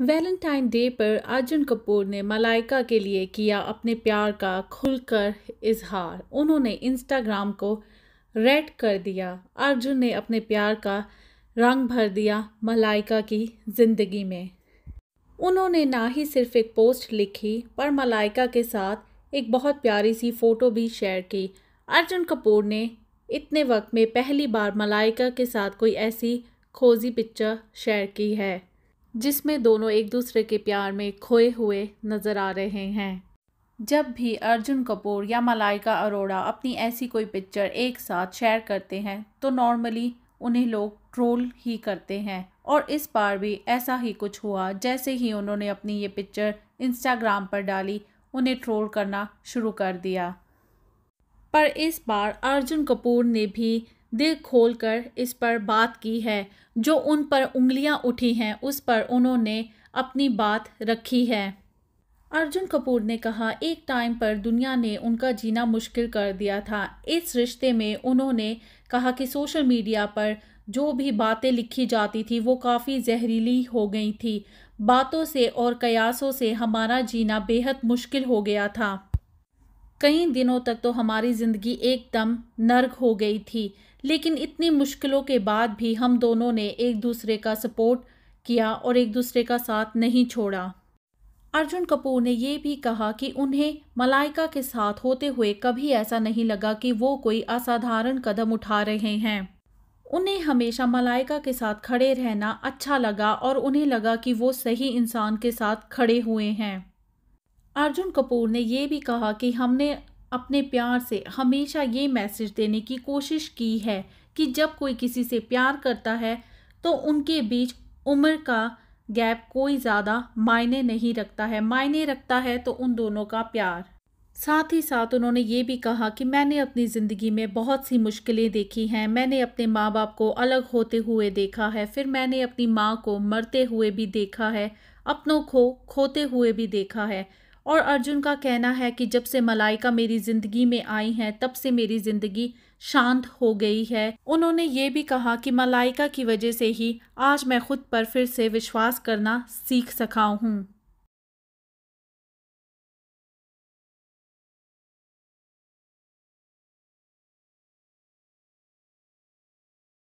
Valentine day पर अर्जुन कपूर ने मलाइका के लिए किया अपने प्यार का खुलकर इजहार उन्होंने इंस्टाग्राम को रेड कर दिया अर्जुन ने अपने प्यार का रंग भर दिया मलाइका की ज़िंदगी में उन्होंने ना ही सिर्फ एक पोस्ट लिखी पर मलाइका के साथ एक बहुत प्यारी सी फ़ोटो भी शेयर की अर्जुन कपूर ने इतने वक्त में पहली बार मलाइका के साथ कोई ऐसी खोजी पिक्चर शेयर की है जिसमें दोनों एक दूसरे के प्यार में खोए हुए नज़र आ रहे हैं जब भी अर्जुन कपूर या मलाइका अरोड़ा अपनी ऐसी कोई पिक्चर एक साथ शेयर करते हैं तो नॉर्मली उन्हें लोग ट्रोल ही करते हैं और इस बार भी ऐसा ही कुछ हुआ जैसे ही उन्होंने अपनी ये पिक्चर इंस्टाग्राम पर डाली उन्हें ट्रोल करना शुरू कर दिया पर इस बार अर्जुन कपूर ने भी दिल खोलकर इस पर बात की है जो उन पर उंगलियां उठी हैं उस पर उन्होंने अपनी बात रखी है अर्जुन कपूर ने कहा एक टाइम पर दुनिया ने उनका जीना मुश्किल कर दिया था इस रिश्ते में उन्होंने कहा कि सोशल मीडिया पर जो भी बातें लिखी जाती थी वो काफ़ी जहरीली हो गई थी बातों से और कयासों से हमारा जीना बेहद मुश्किल हो गया था कई दिनों तक तो हमारी ज़िंदगी एकदम नर्क हो गई थी लेकिन इतनी मुश्किलों के बाद भी हम दोनों ने एक दूसरे का सपोर्ट किया और एक दूसरे का साथ नहीं छोड़ा अर्जुन कपूर ने यह भी कहा कि उन्हें मलाइका के साथ होते हुए कभी ऐसा नहीं लगा कि वो कोई असाधारण कदम उठा रहे हैं उन्हें हमेशा मलाइका के साथ खड़े रहना अच्छा लगा और उन्हें लगा कि वो सही इंसान के साथ खड़े हुए हैं अर्जुन कपूर ने यह भी कहा कि हमने अपने प्यार से हमेशा ये मैसेज देने की कोशिश की है कि जब कोई किसी से प्यार करता है तो उनके बीच उम्र का गैप कोई ज़्यादा मायने नहीं रखता है मायने रखता है तो उन दोनों का प्यार साथ ही साथ उन्होंने ये भी कहा कि मैंने अपनी ज़िंदगी में बहुत सी मुश्किलें देखी हैं मैंने अपने माँ बाप को अलग होते हुए देखा है फिर मैंने अपनी माँ को मरते हुए भी देखा है अपनों को खोते हुए भी देखा है और अर्जुन का कहना है कि जब से मलाइका मेरी ज़िंदगी में आई हैं तब से मेरी ज़िंदगी शांत हो गई है उन्होंने ये भी कहा कि मलाइका की वजह से ही आज मैं खुद पर फिर से विश्वास करना सीख सका हूँ